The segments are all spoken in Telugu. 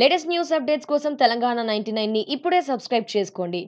లేటెస్ట్ న్యూస్ అప్డేట్స్ కోసం తెలంగాణ నైన్టీ నైన్ ని ఇప్పుడే సబ్స్క్రైబ్ చేసుకోండి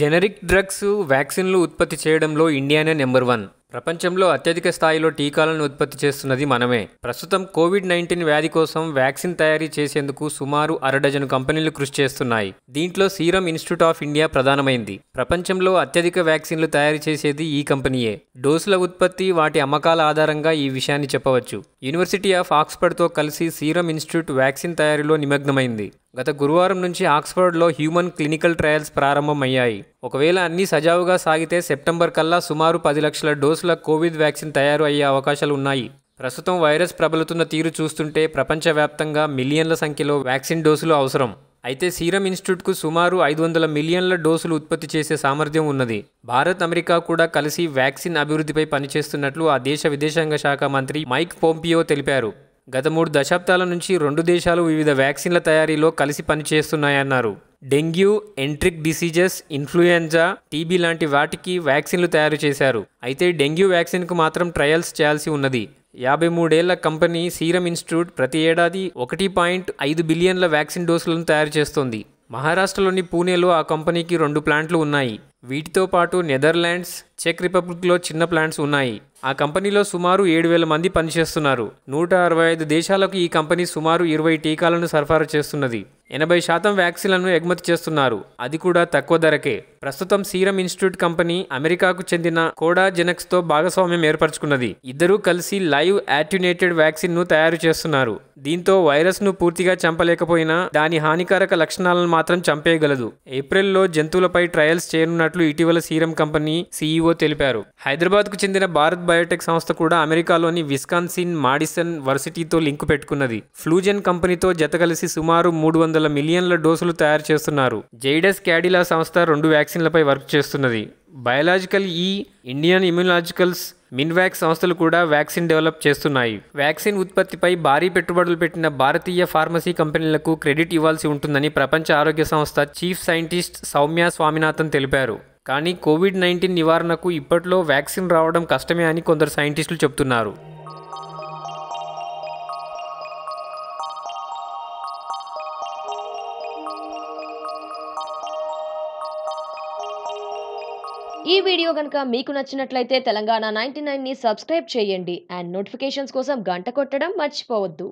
జెనరిక్ డ్రగ్స్ వ్యాక్సిన్లు ఉత్పత్తి చేయడంలో ఇండియానే నెంబర్ వన్ ప్రపంచంలో అత్యధిక స్థాయిలో టీకాలను ఉత్పత్తి చేస్తున్నది మనమే ప్రస్తుతం కోవిడ్ నైన్టీన్ వ్యాధి కోసం వ్యాక్సిన్ తయారీ చేసేందుకు సుమారు అరడజను కంపెనీలు కృషి చేస్తున్నాయి దీంట్లో సీరం ఇన్స్టిట్యూట్ ఆఫ్ ఇండియా ప్రధానమైంది ప్రపంచంలో అత్యధిక వ్యాక్సిన్లు తయారు చేసేది ఈ కంపెనీయే డోసుల ఉత్పత్తి వాటి అమ్మకాల ఆధారంగా ఈ విషయాన్ని చెప్పవచ్చు యూనివర్సిటీ ఆఫ్ ఆక్స్ఫర్డ్తో కలిసి సీరం ఇన్స్టిట్యూట్ వ్యాక్సిన్ తయారీలో నిమగ్నమైంది గత గురువారం నుంచి ఆక్స్ఫర్డ్లో హ్యూమన్ క్లినికల్ ట్రయల్స్ ప్రారంభమయ్యాయి ఒకవేళ అన్నీ సజావుగా సాగితే సెప్టెంబర్ కల్లా సుమారు పది లక్షల డోసుల కోవిడ్ వ్యాక్సిన్ తయారు అయ్యే అవకాశాలు ఉన్నాయి ప్రస్తుతం వైరస్ ప్రబలుతున్న తీరు చూస్తుంటే ప్రపంచవ్యాప్తంగా మిలియన్ల సంఖ్యలో వ్యాక్సిన్ డోసులు అవసరం అయితే సీరం ఇన్స్టిట్యూట్కు సుమారు ఐదు వందల మిలియన్ల డోసులు ఉత్పత్తి చేసే సామర్థ్యం ఉన్నది భారత్ అమెరికా కూడా కలిసి వ్యాక్సిన్ అభివృద్ధిపై పనిచేస్తున్నట్లు ఆ దేశ విదేశాంగ శాఖ మంత్రి మైక్ పోంపియో తెలిపారు గత మూడు దశాబ్దాల నుంచి రెండు దేశాలు వివిధ వ్యాక్సిన్ల తయారీలో కలిసి పనిచేస్తున్నాయన్నారు dengue enteric diseases influenza TB లాంటి వాటికి వ్యాక్సిన్లు తయారు చేశారు అయితే డెంగ్యూ వ్యాక్సిన్కు మాత్రం ట్రయల్స్ చేయాల్సి ఉన్నది యాభై మూడేళ్ల కంపెనీ సీరం ఇన్స్టిట్యూట్ ప్రతి ఏడాది ఒకటి పాయింట్ ఐదు బిలియన్ల వ్యాక్సిన్ డోసులను తయారు చేస్తోంది మహారాష్ట్రలోని పూణేలో ఆ కంపెనీకి రెండు ప్లాంట్లు ఉన్నాయి వీటితో పాటు నెదర్లాండ్స్ చెక్ రిపబ్లిక్లో చిన్న ప్లాంట్స్ ఉన్నాయి ఆ కంపెనీలో సుమారు ఏడు వేల మంది పనిచేస్తున్నారు నూట అరవై ఐదు దేశాలకు ఈ కంపెనీ సుమారు ఇరవై టీకాలను సరఫరా చేస్తున్నది ఎనభై శాతం వ్యాక్సిన్లను ఎగుమతి చేస్తున్నారు అది కూడా తక్కువ ధరకే ప్రస్తుతం సీరం ఇన్స్టిట్యూట్ కంపెనీ అమెరికాకు చెందిన కోడా జెనక్స్తో భాగస్వామ్యం ఏర్పరచుకున్నది ఇద్దరూ కలిసి లైవ్ వ్యాక్సిన్ వ్యాక్సిన్ను తయారు చేస్తున్నారు దీంతో వైరస్ను పూర్తిగా చంపలేకపోయినా దాని హానికారక లక్షణాలను మాత్రం చంపేయగలదు ఏప్రిల్లో జంతువులపై ట్రయల్స్ చేయనున్నట్లు ఇటీవల సీరం కంపెనీ సీఈఓ తెలిపారు హైదరాబాద్కు చెందిన భారత్ బయోటెక్ సంస్థ కూడా అమెరికాలోని విస్కాన్సిన్ మాడిసన్ వర్సిటీతో లింకు పెట్టుకున్నది ఫ్లూజెన్ కంపెనీతో జత కలిసి సుమారు మూడు వందల మిలియన్ల డోసులు తయారు చేస్తున్నారు జైడస్ క్యాడిలా సంస్థ రెండు వ్యాక్సిన్లపై వర్క్ చేస్తున్నది biological E Indian immunologicals Mynvax సంస్థలు కూడా వ్యాక్సిన్ డెవలప్ చేస్తున్నాయి వ్యాక్సిన్ ఉత్పత్తిపై భారీ పెట్టుబడులు పెట్టిన భారతీయ ఫార్మసీ కంపెనీలకు క్రెడిట్ ఇవ్వాల్సి ఉంటుందని ప్రపంచ ఆరోగ్య సంస్థ చీఫ్ సైంటిస్ట్ సౌమ్య స్వామినాథన్ తెలిపారు కానీ కోవిడ్ నైన్టీన్ నివారణకు ఇప్పట్లో వ్యాక్సిన్ రావడం కష్టమే అని కొందరు సైంటిస్టులు చెబుతున్నారు ఈ వీడియో కనుక మీకు నచ్చినట్లయితే తెలంగాణ నైన్టీ నైన్ని సబ్స్క్రైబ్ చేయండి అండ్ నోటిఫికేషన్స్ కోసం గంట కొట్టడం మర్చిపోవద్దు